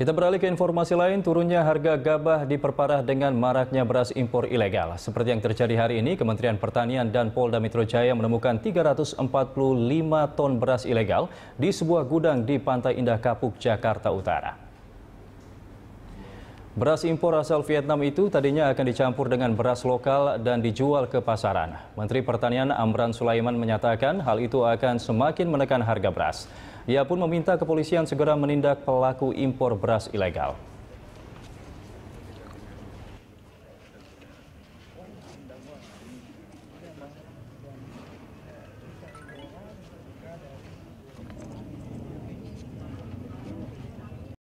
Kita beralih ke informasi lain, turunnya harga gabah diperparah dengan maraknya beras impor ilegal. Seperti yang terjadi hari ini, Kementerian Pertanian dan Polda Metro Jaya menemukan 345 ton beras ilegal di sebuah gudang di Pantai Indah Kapuk, Jakarta Utara. Beras impor asal Vietnam itu tadinya akan dicampur dengan beras lokal dan dijual ke pasaran. Menteri Pertanian Amran Sulaiman menyatakan hal itu akan semakin menekan harga beras. Ia pun meminta kepolisian segera menindak pelaku impor beras ilegal.